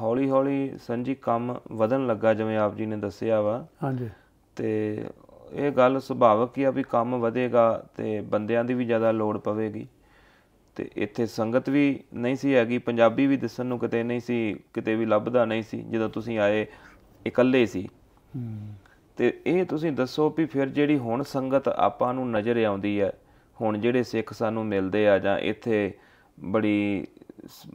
ਹੌਲੀ ਹੌਲੀ ਸੰਜੀ ਕੰਮ ਵਧਣ ਲੱਗਾ ਜਿਵੇਂ ਆਪ ਜੀ ਨੇ ਦੱਸਿਆ ਵਾ ਹਾਂਜੀ ਤੇ ਇਹ ਗੱਲ ਸੁਭਾਵਕ ਹੀ ਆ ਵੀ ਕੰਮ ਵਧੇਗਾ ਤੇ ਬੰਦਿਆਂ ਦੀ ਵੀ ਜ਼ਿਆਦਾ ਲੋੜ ਪਵੇਗੀ ਤੇ ਇੱਥੇ ਸੰਗਤ ਵੀ ਨਹੀਂ ਸੀ ਹੈਗੀ ਪੰਜਾਬੀ ਵੀ ਦਿਸਣ ਨੂੰ ਕਿਤੇ ਨਹੀਂ ਸੀ ਕਿਤੇ ਵੀ ਲੱਭਦਾ ਨਹੀਂ ਸੀ ਜਦੋਂ ਤੁਸੀਂ ਆਏ ਇਕੱਲੇ ਸੀ ਤੇ ਇਹ ਤੁਸੀਂ ਦੱਸੋ ਵੀ ਫਿਰ ਜਿਹੜੀ ਹੁਣ ਸੰਗਤ ਆਪਾਂ ਨੂੰ ਨਜ਼ਰ ਆਉਂਦੀ ਹੈ ਹੁਣ ਜਿਹੜੇ ਸਿੱਖ ਸਾਨੂੰ ਮਿਲਦੇ ਆ ਜਾਂ ਇੱਥੇ ਬੜੀ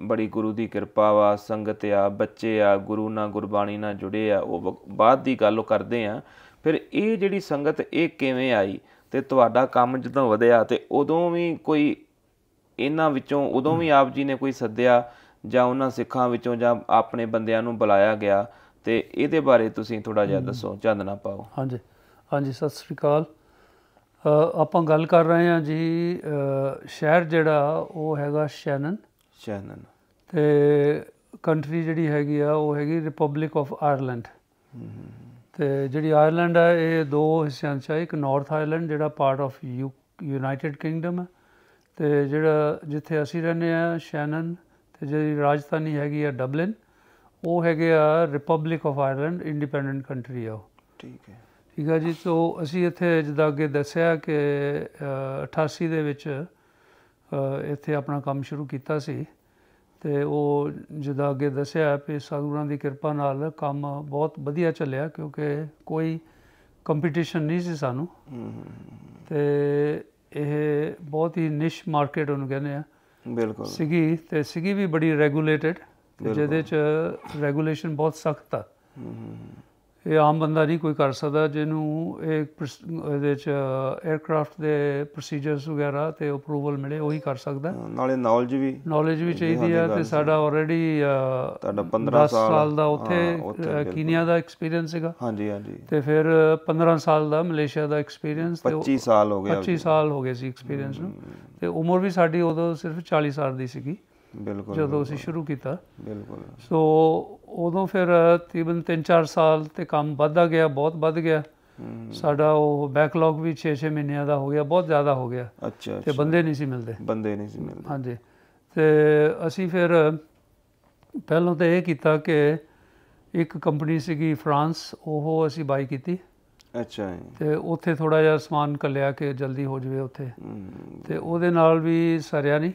ਬੜੀ ਗੁਰੂ ਦੀ ਕਿਰਪਾ ਵਾ ਸੰਗਤ ਆ ਬੱਚੇ ਆ ਗੁਰੂ ਨਾਲ ਗੁਰਬਾਣੀ ਨਾਲ ਜੁੜੇ ਆ ਉਹ ਬਾਅਦ ਦੀ ਗੱਲ ਕਰਦੇ ਆ ਫਿਰ ਇਹ ਜਿਹੜੀ ਸੰਗਤ ਇਹ ਕਿਵੇਂ ਆਈ ਤੇ ਤੁਹਾਡਾ ਕੰਮ ਜਦੋਂ ਵਧਿਆ ਤੇ ਉਦੋਂ ਵੀ ਕੋਈ ਇਹਨਾਂ ਵਿੱਚੋਂ ਉਦੋਂ ਵੀ ਆਪ ਜੀ ਨੇ ਕੋਈ ਸੱਦਿਆ ਜਾਂ ਉਹਨਾਂ ਸਿੱਖਾਂ ਵਿੱਚੋਂ ਜਾਂ ਆਪਣੇ ਬੰਦਿਆਂ ਨੂੰ ਬੁਲਾਇਆ ਗਿਆ ਤੇ ਇਹਦੇ ਬਾਰੇ ਤੁਸੀਂ ਥੋੜਾ ਜਿਹਾ ਦੱਸੋ ਚੰਦਨਾ ਪਾਓ ਹਾਂਜੀ ਹਾਂਜੀ ਸਤਿ ਸ੍ਰੀ ਅਕਾਲ ਆਪਾਂ ਗੱਲ ਕਰ ਰਹੇ ਹਾਂ ਜੀ ਸ਼ਹਿਰ ਜਿਹੜਾ ਉਹ ਹੈਗਾ ਸ਼ੈਨਨ ਚੈਨਨ ਤੇ ਕੰਟਰੀ ਜਿਹੜੀ ਹੈਗੀ ਆ ਉਹ ਹੈਗੀ ਰਿਪਬਲਿਕ ਆਫ ਆਇਰਲੈਂਡ ਤੇ ਜਿਹੜੀ ਆਇਰਲੈਂਡ ਆ ਇਹ ਦੋ ਹਿੱਸਿਆਂ ਚ ਆ ਇੱਕ ਨਾਰਥ ਆਇਰਲੈਂਡ ਜਿਹੜਾ ਪਾਰਟ ਆਫ ਯੂਨਾਈਟਿਡ ਕਿੰਗਡਮ ਹੈ ਤੇ ਜਿਹੜਾ ਜਿੱਥੇ ਅਸੀਂ ਰਹਿੰਦੇ ਆ ਸ਼ੈਨਨ ਤੇ ਜਿਹੜੀ ਰਾਜਧਾਨੀ ਹੈਗੀ ਆ ਡਬਲਿਨ ਉਹ ਹੈਗੇ ਆ Republic of Ireland independent country ਆ ਠੀਕ ਹੈ ਠੀਕ ਹੈ ਜੀ ਸੋ ਅਸੀਂ ਇੱਥੇ ਜਿੱਦਾਂ ਅੱਗੇ ਦੱਸਿਆ ਕਿ 88 ਦੇ ਵਿੱਚ ਇੱਥੇ ਆਪਣਾ ਕੰਮ ਸ਼ੁਰੂ ਕੀਤਾ ਸੀ ਤੇ ਉਹ ਜਿਹਦਾ ਅੱਗੇ ਦੱਸਿਆ ਕਿ ਸਾਧੂਆਂ ਦੀ ਕਿਰਪਾ ਨਾਲ ਕੰਮ ਬਹੁਤ ਵਧੀਆ ਚੱਲਿਆ ਕਿਉਂਕਿ ਕੋਈ ਕੰਪੀਟੀਸ਼ਨ ਨਹੀਂ ਸੀ ਸਾਨੂੰ ਤੇ ਇਹ ਬਹੁਤ ਹੀ ਨਿਸ਼ ਮਾਰਕੀਟ ਉਹਨੂੰ ਕਹਿੰਦੇ ਆ ਬਿਲਕੁਲ ਸਿਗੀ ਤੇ ਸਿਗੀ ਵੀ ਬੜੀ ਰੈਗੂਲੇਟਡ ਜਿਹਦੇ ਚ ਰੈਗੂਲੇਸ਼ਨ ਬਹੁਤ ਸਖਤ ਆ ਇਹ ਆਮ ਬੰਦਾ ਨਹੀਂ ਕੋਈ ਕਰ ਸਕਦਾ ਜਿਹਨੂੰ ਇਹ ਇਹਦੇ ਚ 에어ਕ੍ਰਾਫਟ ਦੇ ਪ੍ਰੋਸੀਜਰਸ ਵਗੈਰਾ ਤੇ ਅਪਰੂਵਲ ਮਿਲੇ ਉਹੀ ਕਰ ਸਕਦਾ ਨਾਲੇ ਨੌਲੇਜ ਵੀ ਨੌਲੇਜ ਵੀ ਚਾਹੀਦੀ ਆ ਤੇ ਸਾਡਾ ਆਲਰੇਡੀ ਤੁਹਾਡਾ 15 ਸਾਲ ਦਾ ਉੱਥੇ ਕੀਨੀਆ ਦਾ ਐਕਸਪੀਰੀਅੰਸ ਹੈਗਾ ਹਾਂਜੀ ਹਾਂਜੀ ਤੇ ਫਿਰ 15 ਸਾਲ ਦਾ ਮਲੇਸ਼ੀਆ ਦਾ ਐਕਸਪੀਰੀਅੰਸ 25 ਸਾਲ ਹੋ ਗਿਆ 25 ਸਾਲ ਹੋ ਗਏ ਸੀ ਐਕਸਪੀਰੀਅੰਸ ਨੂੰ ਤੇ ਉਮਰ ਵੀ ਸਾਡੀ ਉਦੋਂ ਸਿਰਫ 40 ਸਾਲ ਦੀ ਸੀਗੀ ਬਿਲਕੁਲ ਜਦੋਂ ਅਸੀਂ ਸ਼ੁਰੂ ਕੀਤਾ ਬਿਲਕੁਲ ਸੋ ਉਦੋਂ ਫਿਰ ਤਕਰੀਬਨ 3-4 ਸਾਲ ਤੇ ਕੰਮ ਵੱਧਾ ਗਿਆ ਬਹੁਤ ਵੱਧ ਗਿਆ ਸਾਡਾ ਉਹ ਬੈਕਲੌਗ ਵੀ 6-6 ਮਹੀਨਿਆਂ ਦਾ ਹੋ ਗਿਆ ਬਹੁਤ ਜ਼ਿਆਦਾ ਹੋ ਗਿਆ ਅੱਛਾ ਤੇ ਬੰਦੇ ਨਹੀਂ ਸੀ ਮਿਲਦੇ ਬੰਦੇ ਨਹੀਂ ਸੀ ਮਿਲਦੇ ਹਾਂਜੀ ਤੇ ਅਸੀਂ ਫਿਰ ਪਹਿਲਾਂ ਤਾਂ ਇਹ ਕੀਤਾ ਕਿ ਇੱਕ ਕੰਪਨੀ ਸੀਗੀ ਫਰਾਂਸ ਉਹ ਅਸੀਂ ਬਾਈ ਕੀਤੀ ਅੱਛਾ ਤੇ ਉੱਥੇ ਥੋੜਾ ਜਿਹਾ ਸਮਾਨ ਕੱਲਿਆ ਕਿ ਜਲਦੀ ਹੋ ਜਵੇ ਉੱਥੇ ਤੇ ਉਹਦੇ ਨਾਲ ਵੀ ਸਰਿਆ ਨਹੀਂ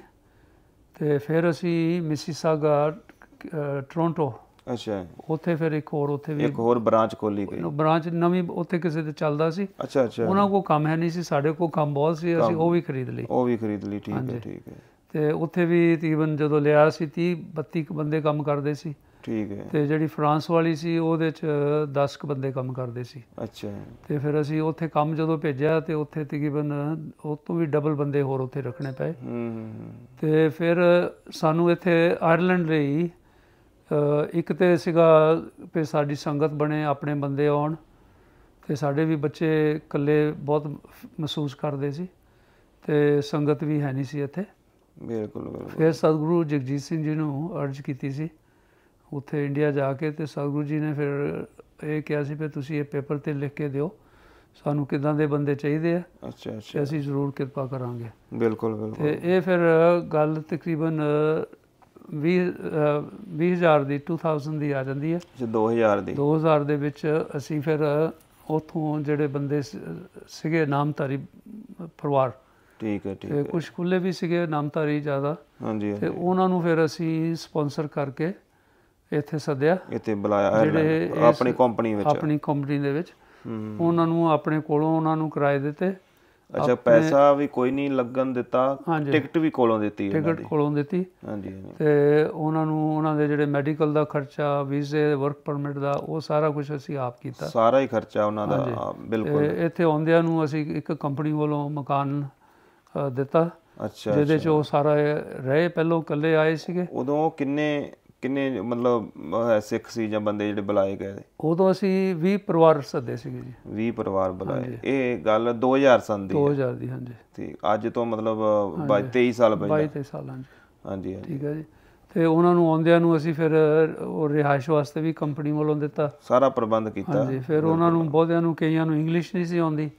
ਤੇ ਫਿਰ ਅਸੀਂ ਮਿਸਿਸਾਗਾ ਟੋਰਾਂਟੋ ਅੱਛਾ ਉੱਥੇ ਫਿਰ ਇੱਕ ਹੋਰ ਉੱਥੇ ਵੀ ਇੱਕ ਹੋਰ ਬ੍ਰਾਂਚ ਖੋਲੀ ਗਈ ਉਹ ਬ੍ਰਾਂਚ ਨਵੀਂ ਉੱਥੇ ਕਿਸੇ ਦੇ ਚੱਲਦਾ ਸੀ ਅੱਛਾ ਅੱਛਾ ਉਹਨਾਂ ਕੋ ਕੰਮ ਹੈ ਨਹੀਂ ਸੀ ਸਾਡੇ ਕੋ ਕੰਮ ਬਹੁਤ ਸੀ ਅਸੀਂ ਉਹ ਵੀ ਖਰੀਦ ਲਈ ਉਹ ਵੀ ਖਰੀਦ ਲਈ ਠੀਕ ਹੈ ਠੀਕ ਹੈ ਤੇ ਉੱਥੇ ਵੀ ਤੀਵਨ ਜਦੋਂ ਲਿਆ ਸੀ 30 32 ਬੰਦੇ ਕੰਮ ਕਰਦੇ ਸੀ ਠੀਕ ਹੈ ਤੇ ਜਿਹੜੀ ਫਰਾਂਸ ਵਾਲੀ ਸੀ ਉਹਦੇ ਚ 10 ਕ ਬੰਦੇ ਕੰਮ ਕਰਦੇ ਸੀ ਅੱਛਾ ਤੇ ਫਿਰ ਅਸੀਂ ਉੱਥੇ ਕੰਮ ਜਦੋਂ ਭੇਜਿਆ ਤੇ ਉੱਥੇ ਤਕਰੀਬਨ ਉਹ ਤੋਂ ਵੀ ਡਬਲ ਬੰਦੇ ਹੋਰ ਉੱਥੇ ਰੱਖਣੇ ਪਏ ਹੂੰ ਹੂੰ ਤੇ ਫਿਰ ਸਾਨੂੰ ਇੱਥੇ ਆਇਰਲੈਂਡ ਲਈ ਇੱਕ ਤੇ ਸੀਗਾ ਕਿ ਸਾਡੀ ਸੰਗਤ ਬਣੇ ਆਪਣੇ ਬੰਦੇ ਆਉਣ ਤੇ ਸਾਡੇ ਵੀ ਬੱਚੇ ਇਕੱਲੇ ਬਹੁਤ ਮਹਿਸੂਸ ਕਰਦੇ ਸੀ ਤੇ ਸੰਗਤ ਵੀ ਹੈ ਨਹੀਂ ਸੀ ਇੱਥੇ ਬਿਲਕੁਲ ਬਿਲਕੁਲ ਫਿਰ ਸਤਿਗੁਰੂ ਜਗਜੀਤ ਸਿੰਘ ਜੀ ਨੂੰ ਅਰਜ਼ ਕੀਤੀ ਸੀ ਉੱਥੇ ਇੰਡੀਆ ਜਾ ਕੇ ਤੇ ਸਤਿਗੁਰੂ ਜੀ ਨੇ ਫਿਰ ਇਹ ਕਿਹਾ ਸੀ ਕਿ ਤੁਸੀਂ ਇਹ ਪੇਪਰ ਤੇ ਲਿਖ ਕੇ ਦਿਓ ਸਾਨੂੰ ਕਿਦਾਂ ਦੇ ਬੰਦੇ ਚਾਹੀਦੇ ਆ ਅੱਛਾ ਅੱਛਾ ਅਸੀਂ ਜ਼ਰੂਰ ਕਿਰਪਾ ਕਰਾਂਗੇ ਬਿਲਕੁਲ ਬਿਲਕੁਲ ਤੇ ਇਹ ਫਿਰ ਗੱਲ ਤਕਰੀਬਨ 20 20000 ਦੀ 2000 ਦੀ ਆ ਜਾਂਦੀ ਹੈ ਜੇ 2000 ਦੀ 2000 ਦੇ ਵਿੱਚ ਅਸੀਂ ਫਿਰ ਉਥੋਂ ਜਿਹੜੇ ਬੰਦੇ ਸੀਗੇ ਨਾਮਧਾਰੀ ਪਰਿਵਾਰ ਠੀਕ ਹੈ ਠੀਕ ਹੈ ਕੁਝ ਖੁੱਲੇ ਵੀ ਸੀਗੇ ਨਾਮਧਾਰੀ ਜ਼ਿਆਦਾ ਹਾਂਜੀ ਤੇ ਉਹਨਾਂ ਨੂੰ ਫਿਰ ਅਸੀਂ ਸਪான்ਸਰ ਕਰਕੇ ਇੱਥੇ ਸੱਦਿਆ ਇੱਥੇ ਬੁਲਾਇਆ ਜਿਹੜੇ ਆਪਣੀ ਕੰਪਨੀ ਵਿੱਚ ਆਪਣੀ ਕੰਪਨੀ ਦੇ ਵਿੱਚ ਉਹਨਾਂ ਨੂੰ ਆਪਣੇ ਕੋਲੋਂ ਉਹਨਾਂ ਨੂੰ ਕਿਰਾਏ ਦਿੱਤੇ ਅੱਛਾ ਪੈਸਾ ਵੀ ਕੋਈ ਨਹੀਂ ਲੱਗਣ ਦਿੱਤਾ ਟਿਕਟ ਵੀ ਕੋਲੋਂ ਦਿੱਤੀ ਟਿਕਟ ਕੋਲੋਂ ਦਿੱਤੀ ਹਾਂਜੀ ਤੇ ਉਹਨਾਂ ਨੂੰ ਉਹਨਾਂ ਦੇ ਜਿਹੜੇ ਮੈਡੀਕਲ ਦਾ ਖਰਚਾ ਵੀਜ਼ੇ ਵਰਕ ਪਰਮਿਟ ਦਾ ਉਹ ਸਾਰਾ ਕੁਝ ਅਸੀਂ ਆਪ ਕੀਤਾ ਸਾਰਾ ਹੀ ਖਰਚਾ ਉਹਨਾਂ ਦਾ ਬਿਲਕੁਲ ਇੱਥੇ ਆਉਂਦਿਆਂ ਨੂੰ ਅਸੀਂ ਇੱਕ ਕੰਪਨੀ ਵੱਲੋਂ ਮਕਾਨ ਦਿੱਤਾ ਅੱਛਾ ਜਿਹਦੇ ਚ ਉਹ ਸਾਰਾ ਰਹੇ ਪਹਿਲੋਂ ਇਕੱਲੇ ਆਏ ਸੀਗੇ ਉਦੋਂ ਕਿੰਨੇ ਕਿੰਨੇ ਮਤਲਬ ਸਿੱਖ ਸੀ ਜਾਂ ਬੰਦੇ ਜਿਹੜੇ ਬੁਲਾਏ ਗਏ ਸੀ? ਉਦੋਂ ਅਸੀਂ 20 ਪਰਿਵਾਰ ਸੱਦੇ ਸੀਗੇ ਜੀ 20 ਪਰਿਵਾਰ ਬੁਲਾਏ ਇਹ ਗੱਲ 2000 ਸਨ ਦੀ 2000 ਦੀ ਹਾਂਜੀ ਤੇ ਅੱਜ ਤੋਂ ਮਤਲਬ 23 ਸਾਲ ਪਹਿਲਾਂ 23 ਸਾਲਾਂ ਹਾਂਜੀ ਹਾਂਜੀ ਠੀਕ ਹੈ ਜੀ ਤੇ ਉਹਨਾਂ ਨੂੰ ਆਉਂਦਿਆਂ ਨੂੰ ਅਸੀਂ ਫਿਰ ਉਹ ਰਿਹਾਇਸ਼ ਵਾਸਤੇ ਵੀ ਕੰਪਨੀ ਵੱਲੋਂ ਦਿੱਤਾ ਸਾਰਾ ਪ੍ਰਬੰਧ ਕੀਤਾ ਹਾਂਜੀ ਫਿਰ ਉਹਨਾਂ ਨੂੰ ਬਹੁਤਿਆਂ ਨੂੰ ਕਈਆਂ ਨੂੰ ਇੰਗਲਿਸ਼ ਨਹੀਂ ਸੀ ਆਉਂਦੀ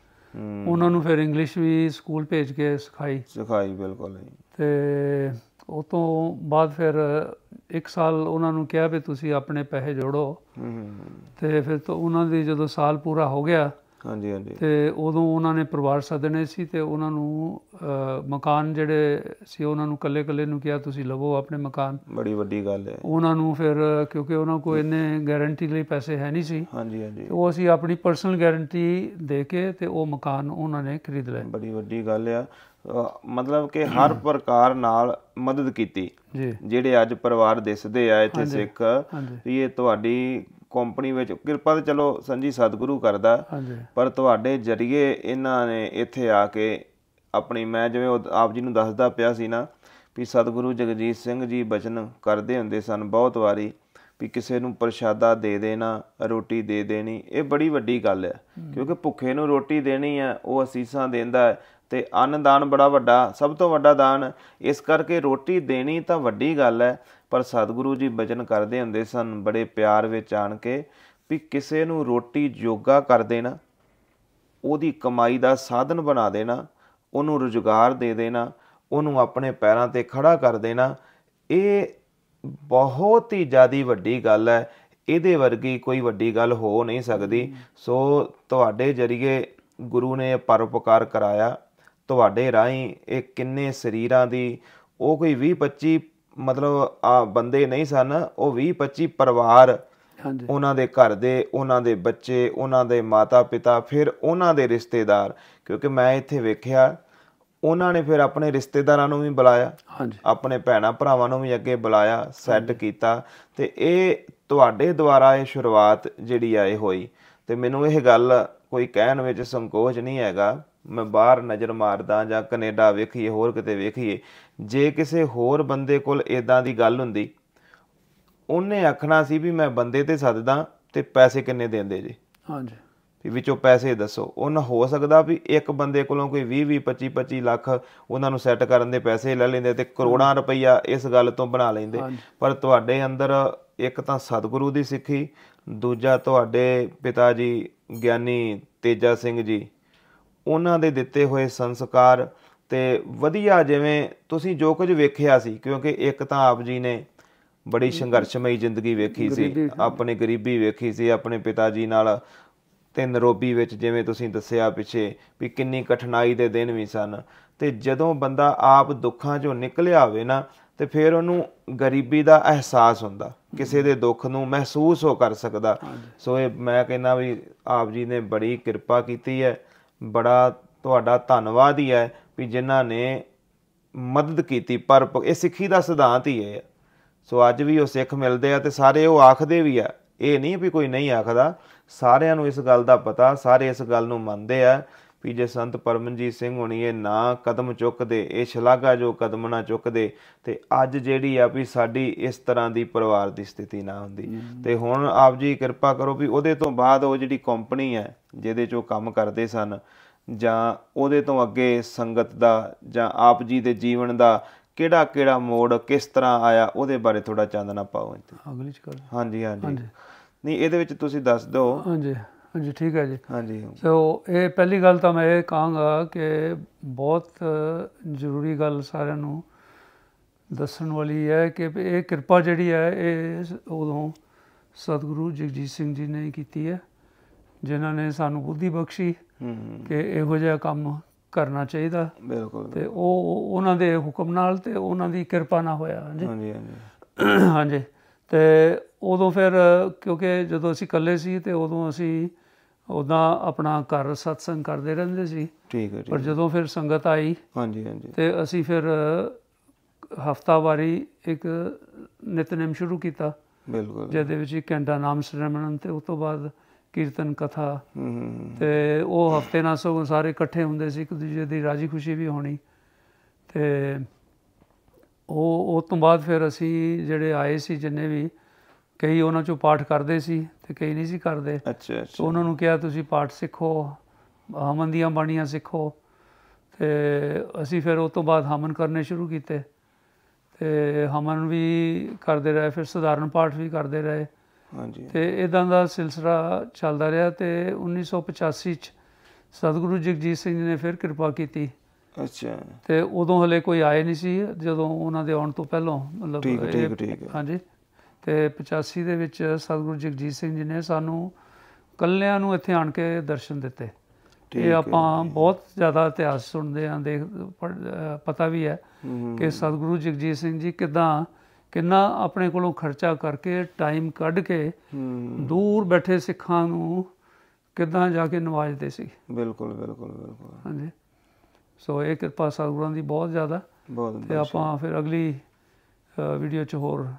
ਉਹਨਾਂ ਨੂੰ ਫਿਰ ਇੰਗਲਿਸ਼ ਵੀ ਸਕੂਲ ਭੇਜ ਕੇ ਸਿਖਾਈ ਸਿਖਾਈ ਬਿਲਕੁਲ ਜੀ ਤੇ ਉਹ ਤੋਂ ਬਾਅਦ ਫਿਰ 1 ਸਾਲ ਉਹਨਾਂ ਨੂੰ ਕਿਹਾ ਵੀ ਤੁਸੀਂ ਆਪਣੇ ਪੈਸੇ ਜੋੜੋ ਤੇ ਫਿਰ ਤੋਂ ਉਹਨਾਂ ਦੀ ਜਦੋਂ ਸਾਲ ਪੂਰਾ ਹੋ ਗਿਆ ਹਾਂਜੀ ਹਾਂਜੀ ਤੇ ਉਦੋਂ ਉਹਨਾਂ ਨੇ ਪਰਿਵਾਰ ਸੱਦਣੇ ਸੀ ਤੇ ਉਹਨਾਂ ਨੂੰ ਮਕਾਨ ਜਿਹੜੇ ਸੀ ਉਹਨਾਂ ਨੂੰ ਕੱਲੇ ਕੱਲੇ ਨੂੰ ਕਿਹਾ ਤੁਸੀਂ ਲਵੋ ਆਪਣੇ ਮਕਾਨ ਬੜੀ ਵੱਡੀ ਗੱਲ ਹੈ ਉਹਨਾਂ ਨੂੰ ਫਿਰ ਕਿਉਂਕਿ ਉਹਨਾਂ ਕੋਲ ਇੰਨੇ ਗਾਰੰਟੀ ਲਈ ਪੈਸੇ ਹੈ ਨਹੀਂ ਸੀ ਹਾਂਜੀ ਹਾਂਜੀ ਉਹ ਅਸੀਂ ਆਪਣੀ ਪਰਸਨਲ ਗਾਰੰਟੀ ਦੇ ਕੇ ਤੇ ਉਹ ਮਕਾਨ ਉਹਨਾਂ ਨੇ ਖਰੀਦ ਲਿਆ ਬੜੀ ਵੱਡੀ ਗੱਲ ਆ ਮਤਲਬ ਕਿ ਹਰ ਪ੍ਰਕਾਰ ਨਾਲ ਮਦਦ ਕੀਤੀ ਜਿਹੜੇ ਅੱਜ ਪਰਿਵਾਰ ਦਿਸਦੇ ਆ ਇੱਥੇ ਸਿੱਖ ਵੀ ਇਹ ਤੁਹਾਡੀ ਕੰਪਨੀ ਵਿੱਚ ਕਿਰਪਾ ਤੇ ਚਲੋ ਸੰਜੀ ਸਤਿਗੁਰੂ ਕਰਦਾ ਪਰ ਤੁਹਾਡੇ ਜਰੀਏ ਇਹਨਾਂ ਨੇ ਇੱਥੇ ਆ ਕੇ ਆਪਣੀ ਮੈਂ ਜਿਵੇਂ ਆਪ ਜੀ ਨੂੰ ਦੱਸਦਾ ਪਿਆ ਸੀ ਨਾ ਵੀ ਸਤਿਗੁਰੂ ਜਗਜੀਤ ਸਿੰਘ ਜੀ ਬਚਨ ਕਰਦੇ ਹੁੰਦੇ ਸਨ ਬਹੁਤ ਵਾਰੀ ਵੀ ਕਿਸੇ ਨੂੰ ਪ੍ਰਸ਼ਾਦਾ ਦੇ ਦੇਣਾ ਰੋਟੀ ਦੇ ਦੇਣੀ ਇਹ ਬੜੀ ਵੱਡੀ ਗੱਲ ਹੈ ਕਿਉਂਕਿ ਭੁੱਖੇ ਨੂੰ ਰੋਟੀ ਦੇਣੀ ਹੈ ਉਹ ਅਸੀਸਾਂ ਦਿੰਦਾ ਹੈ ਤੇ ਅੰਨਦਾਨ ਬੜਾ ਵੱਡਾ ਸਭ ਤੋਂ ਵੱਡਾ ਦਾਨ ਇਸ ਕਰਕੇ ਰੋਟੀ ਦੇਣੀ ਤਾਂ ਵੱਡੀ ਗੱਲ ਹੈ ਪਰ ਸਤਿਗੁਰੂ ਜੀ ਬਚਨ ਕਰਦੇ ਹੁੰਦੇ ਸਨ ਬੜੇ ਪਿਆਰ ਵਿੱਚ ਆਣ ਕੇ ਵੀ ਕਿਸੇ ਨੂੰ ਰੋਟੀ ਜੋਗਾ ਕਰ ਦੇਣਾ ਉਹਦੀ ਕਮਾਈ ਦਾ ਸਾਧਨ ਬਣਾ ਦੇਣਾ ਉਹਨੂੰ ਰੁਜ਼ਗਾਰ ਦੇ ਦੇਣਾ ਉਹਨੂੰ ਆਪਣੇ ਪੈਰਾਂ ਤੇ ਖੜਾ ਕਰ ਦੇਣਾ ਇਹ ਬਹੁਤ ਹੀ ਜ਼ਿਆਦੀ ਵੱਡੀ ਗੱਲ ਹੈ ਇਹਦੇ ਵਰਗੀ ਕੋਈ ਵੱਡੀ ਗੱਲ ਹੋ ਨਹੀਂ ਸਕਦੀ ਸੋ ਤੁਹਾਡੇ ਜਰੀਏ ਗੁਰੂ ਨੇ ਪਰਉਪਕਾਰ ਕਰਾਇਆ ਤੁਹਾਡੇ ਰਾਹੀਂ ਇਹ ਕਿੰਨੇ ਸਰੀਰਾਂ ਦੀ ਉਹ ਕੋਈ 20 25 ਮਤਲਬ ਆ ਬੰਦੇ ਨਹੀਂ ਸਨ ਉਹ 20 25 ਪਰਿਵਾਰ ਹਾਂਜੀ ਉਹਨਾਂ ਦੇ ਘਰ ਦੇ ਉਹਨਾਂ ਦੇ ਬੱਚੇ ਉਹਨਾਂ ਦੇ ਮਾਤਾ ਪਿਤਾ ਫਿਰ ਉਹਨਾਂ ਦੇ ਰਿਸ਼ਤੇਦਾਰ ਕਿਉਂਕਿ ਮੈਂ ਇੱਥੇ ਵੇਖਿਆ ਉਹਨਾਂ ਨੇ ਫਿਰ ਆਪਣੇ ਰਿਸ਼ਤੇਦਾਰਾਂ ਨੂੰ ਵੀ ਬੁਲਾਇਆ ਹਾਂਜੀ ਆਪਣੇ ਭੈਣਾ ਭਰਾਵਾਂ ਨੂੰ ਵੀ ਅੱਗੇ ਬੁਲਾਇਆ ਸੈੱਟ ਕੀਤਾ ਤੇ ਇਹ ਤੁਹਾਡੇ ਦੁਆਰਾ ਇਹ ਸ਼ੁਰੂਆਤ ਜਿਹੜੀ ਆਏ ਹੋਈ ਤੇ ਮੈਨੂੰ ਇਹ ਗੱਲ ਕੋਈ ਕਹਿਣ ਵਿੱਚ ਸੰਕੋਚ ਨਹੀਂ ਹੈਗਾ ਮੈਂ ਬਾਹਰ ਨਜ਼ਰ ਮਾਰਦਾ ਜਾਂ ਕੈਨੇਡਾ ਵੇਖੀਏ ਹੋਰ ਕਿਤੇ ਵੇਖੀਏ ਜੇ ਕਿਸੇ ਹੋਰ ਬੰਦੇ ਕੋਲ ਇਦਾਂ ਦੀ ਗੱਲ ਹੁੰਦੀ ਉਹਨੇ ਆਖਣਾ ਸੀ ਵੀ ਮੈਂ ਬੰਦੇ ਤੇ ਸੱਦਦਾ ਤੇ ਪੈਸੇ ਕਿੰਨੇ ਦਿੰਦੇ ਜੀ ਹਾਂਜੀ ਵੀ ਵਿੱਚੋਂ ਪੈਸੇ ਦੱਸੋ ਉਹਨਾਂ ਹੋ ਸਕਦਾ ਵੀ ਇੱਕ ਬੰਦੇ ਕੋਲੋਂ ਕੋਈ 20 20 25 25 ਲੱਖ ਉਹਨਾਂ ਨੂੰ ਸੈੱਟ ਕਰਨ ਦੇ ਪੈਸੇ ਲੈ ਲੈਂਦੇ ਤੇ ਕਰੋੜਾਂ ਰੁਪਈਆ ਇਸ ਗੱਲ ਤੋਂ ਬਣਾ ਲੈਂਦੇ ਪਰ ਤੁਹਾਡੇ ਅੰਦਰ ਇੱਕ ਤਾਂ ਸਤਿਗੁਰੂ ਦੀ ਸਿੱਖੀ ਦੂਜਾ ਤੁਹਾਡੇ ਪਿਤਾ ਜੀ ਗਿਆਨੀ ਤੇਜਾ ਸਿੰਘ ਜੀ ਉਹਨਾਂ ਦੇ ਦਿੱਤੇ ਹੋਏ ਸੰਸਕਾਰ ਤੇ ਵਧੀਆ ਜਿਵੇਂ ਤੁਸੀਂ ਜੋ ਕੁਝ ਵੇਖਿਆ ਸੀ ਕਿਉਂਕਿ ਇੱਕ ਤਾਂ ਆਪ ਜੀ ਨੇ ਬੜੀ ਸੰਘਰਸ਼ਮਈ ਜ਼ਿੰਦਗੀ ਵੇਖੀ ਸੀ ਆਪਣੇ ਗਰੀਬੀ ਵੇਖੀ ਸੀ ਆਪਣੇ ਪਿਤਾ ਜੀ ਨਾਲ ਤੇ ਨਰੋਬੀ ਵਿੱਚ ਜਿਵੇਂ ਤੁਸੀਂ ਦੱਸਿਆ ਪਿਛੇ ਵੀ ਕਿੰਨੀ ਕਠਿਨਾਈ ਦੇ ਦਿਨ ਵੀ ਸਨ ਤੇ ਜਦੋਂ ਬੰਦਾ ਆਪ ਦੁੱਖਾਂ 'ਚੋਂ ਨਿਕਲਿਆ ਹੋਵੇ ਨਾ ਤੇ ਫਿਰ ਉਹਨੂੰ ਗਰੀਬੀ ਦਾ ਅਹਿਸਾਸ ਹੁੰਦਾ ਕਿਸੇ ਦੇ ਦੁੱਖ ਨੂੰ ਮਹਿਸੂਸ ਹੋ ਕਰ ਸਕਦਾ ਸੋ ਇਹ ਮੈਂ ਕਹਿੰਦਾ ਵੀ ਆਪ ਜੀ ਨੇ ਬੜੀ ਕਿਰਪਾ ਕੀਤੀ ਹੈ ਬੜਾ ਤੁਹਾਡਾ ਧੰਨਵਾਦ ਹੀ ਹੈ ਵੀ ਜਿਨ੍ਹਾਂ ਨੇ ਮਦਦ ਕੀਤੀ ਪਰ ਇਹ ਸਿੱਖੀ ਦਾ ਸਿਧਾਂਤ ਹੀ ਹੈ ਸੋ ਅੱਜ ਵੀ ਉਹ ਸਿੱਖ ਮਿਲਦੇ ਆ ਤੇ ਸਾਰੇ ਉਹ ਆਖਦੇ ਵੀ ਆ ਇਹ ਨਹੀਂ ਵੀ ਕੋਈ ਨਹੀਂ ਆਖਦਾ ਸਾਰਿਆਂ ਨੂੰ ਇਸ ਗੱਲ ਦਾ ਪਤਾ ਸਾਰੇ ਇਸ ਗੱਲ ਨੂੰ ਮੰਨਦੇ ਆ ਵੀ ਜੇ ਸੰਤ ਪਰਮਜੀਤ ਸਿੰਘ ਹੋਣੀ ਇਹ ਨਾ ਕਦਮ ਚੁੱਕਦੇ ਇਹ ਸ਼ਲਾਘਾ ਜੋ ਕਦਮ ਨਾ ਚੁੱਕਦੇ ਤੇ ਅੱਜ ਜਿਹੜੀ ਆ ਵੀ ਸਾਡੀ ਇਸ ਤਰ੍ਹਾਂ ਦੀ ਪਰਿਵਾਰ ਦੀ ਸਥਿਤੀ ਨਾ ਹੁੰਦੀ ਤੇ ਹੁਣ ਆਪ ਜੀ ਕਿਰਪਾ ਕਰੋ ਵੀ ਉਹਦੇ ਤੋਂ ਬਾਅਦ ਉਹ ਜਿਹੜੀ ਕੰਪਨੀ ਹੈ ਜਿਹਦੇ ਚੋਂ ਕੰਮ ਕਰਦੇ ਸਨ ਜਾਂ ਉਹਦੇ ਤੋਂ ਅੱਗੇ ਸੰਗਤ ਦਾ ਜਾਂ ਆਪ ਜੀ ਦੇ ਜੀਵਨ ਦਾ ਕਿਹੜਾ ਕਿਹੜਾ ਮੋੜ ਕਿਸ ਤਰ੍ਹਾਂ ਆਇਆ ਉਹਦੇ ਬਾਰੇ ਥੋੜਾ ਚਾਨਣਾ ਪਾਓ ਅਗਲੀ ਚ ਕਰ ਹਾਂਜੀ ਹਾਂਜੀ ਨਹੀਂ ਇਹਦੇ ਵਿੱਚ ਤੁਸੀਂ ਦੱਸ ਦਿਓ ਹਾਂਜੀ ਹਾਂਜੀ ਠੀਕ ਹੈ ਜੀ ਹਾਂਜੀ ਸੋ ਇਹ ਪਹਿਲੀ ਗੱਲ ਤਾਂ ਮੈਂ ਇਹ ਕਹਾਂਗਾ ਕਿ ਬਹੁਤ ਜ਼ਰੂਰੀ ਗੱਲ ਸਾਰਿਆਂ ਨੂੰ ਦੱਸਣ ਵਾਲੀ ਹੈ ਕਿ ਇਹ ਕਿਰਪਾ ਜਿਹੜੀ ਹੈ ਇਹ ਉਦੋਂ ਸਤਿਗੁਰੂ ਜਗਜੀਤ ਸਿੰਘ ਜੀ ਨੇ ਕੀਤੀ ਹੈ ਜਿਨ੍ਹਾਂ ਨੇ ਸਾਨੂੰ ਬੁੱਧੀ ਬਖਸ਼ੀ ਕਿ ਇਹੋ ਜਿਹਾ ਕੰਮ ਕਰਨਾ ਚਾਹੀਦਾ ਬਿਲਕੁਲ ਤੇ ਉਹ ਉਹਨਾਂ ਦੇ ਹੁਕਮ ਨਾਲ ਤੇ ਉਹਨਾਂ ਦੀ ਕਿਰਪਾ ਨਾਲ ਹੋਇਆ ਹਾਂਜੀ ਹਾਂਜੀ ਹਾਂਜੀ ਤੇ ਉਦੋਂ ਫਿਰ ਕਿਉਂਕਿ ਜਦੋਂ ਅਸੀਂ ਇਕੱਲੇ ਸੀ ਤੇ ਉਦੋਂ ਅਸੀਂ ਉਦਾਂ ਆਪਣਾ ਘਰ ਸਤਸੰਗ ਕਰਦੇ ਰਹਿੰਦੇ ਸੀ ਠੀਕ ਹੈ ਜੀ ਪਰ ਜਦੋਂ ਫਿਰ ਸੰਗਤ ਆਈ ਹਾਂਜੀ ਹਾਂਜੀ ਤੇ ਅਸੀਂ ਫਿਰ ਹਫਤਾਵਾਰੀ ਇੱਕ ਨਿਤਨੇਮ ਸ਼ੁਰੂ ਕੀਤਾ ਬਿਲਕੁਲ ਜਿਹਦੇ ਵਿੱਚ ਇੱਕ ਘੰਟਾ ਨਾਮ ਸਿਮਰਨ ਤੇ ਉਸ ਤੋਂ ਬਾਅਦ ਕੀਰਤਨ ਕਥਾ ਤੇ ਉਹ ਹਫਤੇ ਨਾਲ ਸਾਰੇ ਇਕੱਠੇ ਹੁੰਦੇ ਸੀ ਇੱਕ ਦੂਜੇ ਦੀ ਰਾਜੀ ਖੁਸ਼ੀ ਵੀ ਹੋਣੀ ਤੇ ਉਹ ਉਸ ਤੋਂ ਬਾਅਦ ਫਿਰ ਅਸੀਂ ਜਿਹੜੇ ਆਏ ਸੀ ਜਿੰਨੇ ਵੀ ਕਈ ਉਹਨਾਂ ਚੋਂ ਪਾਠ ਕਰਦੇ ਸੀ ਤੇ ਕਈ ਨਹੀਂ ਸੀ ਕਰਦੇ ਅੱਛਾ ਅੱਛਾ ਉਹਨਾਂ ਨੂੰ ਕਿਹਾ ਤੁਸੀਂ ਪਾਠ ਸਿੱਖੋ ਹਮਨ ਦੀਆਂ ਬਾਣੀਆਂ ਸਿੱਖੋ ਤੇ ਅਸੀਂ ਫਿਰ ਉਸ ਤੋਂ ਬਾਅਦ ਹਮਨ ਕਰਨੇ ਸ਼ੁਰੂ ਕੀਤੇ ਤੇ ਹਮਨ ਵੀ ਕਰਦੇ ਰਹੇ ਫਿਰ ਸਧਾਰਨ ਪਾਠ ਵੀ ਕਰਦੇ ਰਹੇ ਹਾਂਜੀ ਤੇ ਇਦਾਂ ਦਾ ਸਿਲਸਿਲਾ ਚੱਲਦਾ ਰਿਹਾ ਤੇ 1985 ਚ ਸਤਿਗੁਰੂ ਜਗਜੀਤ ਸਿੰਘ ਜੀ ਨੇ ਫਿਰ ਕਿਰਪਾ ਕੀਤੀ ਅੱਛਾ ਤੇ ਉਦੋਂ ਹਲੇ ਕੋਈ ਆਏ ਨਹੀਂ ਸੀ ਜਦੋਂ ਉਹਨਾਂ ਦੇ ਆਉਣ ਤੋਂ ਪਹਿਲਾਂ ਮਤਲਬ ਠੀਕ ਠੀਕ ਠੀਕ ਹਾਂਜੀ ਤੇ 85 ਦੇ ਵਿੱਚ ਸਤਿਗੁਰੂ ਜਗਜੀਤ ਸਿੰਘ ਜੀ ਨੇ ਸਾਨੂੰ ਕੱਲਿਆਂ ਨੂੰ ਇੱਥੇ ਆਣ ਕੇ ਦਰਸ਼ਨ ਦਿੱਤੇ ਇਹ ਆਪਾਂ ਬਹੁਤ ਜ਼ਿਆਦਾ ਇਤਿਹਾਸ ਸੁਣਦੇ ਆਂ ਦੇਖ ਪਤਾ ਵੀ ਹੈ ਕਿ ਸਤਿਗੁਰੂ ਜਗਜੀਤ ਸਿੰਘ ਜੀ ਕਿਦਾਂ ਕਿੰਨਾ ਆਪਣੇ ਕੋਲੋਂ ਖਰਚਾ ਕਰਕੇ ਟਾਈਮ ਕੱਢ ਕੇ ਦੂਰ ਬੈਠੇ ਸਿੱਖਾਂ ਨੂੰ ਕਿਦਾਂ ਜਾ ਕੇ ਨਵਾਜਦੇ ਸੀ ਬਿਲਕੁਲ ਬਿਲਕੁਲ ਬਿਲਕੁਲ ਹਾਂਜੀ ਸੋ ਇਹ ਕਿਰਪਾ ਸਤਿਗੁਰਾਂ ਦੀ ਬਹੁਤ ਜ਼ਿਆਦਾ ਬਹੁਤ ਤੇ ਆਪਾਂ ਫਿਰ ਅਗਲੀ ਵੀਡੀਓ 'ਚ ਹੋਰ